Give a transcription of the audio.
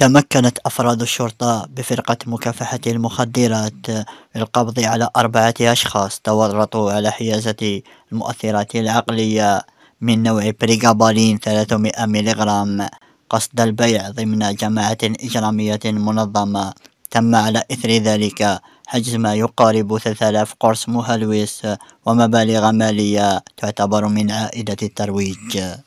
تمكنت أفراد الشرطة بفرقة مكافحة المخدرات القبض على أربعة أشخاص تورطوا على حيازة المؤثرات العقلية من نوع بريغابالين 300 ميليغرام قصد البيع ضمن جماعة إجرامية منظمة تم على إثر ذلك حجز ما يقارب 3000 قرص مهلوس ومبالغ مالية تعتبر من عائدة الترويج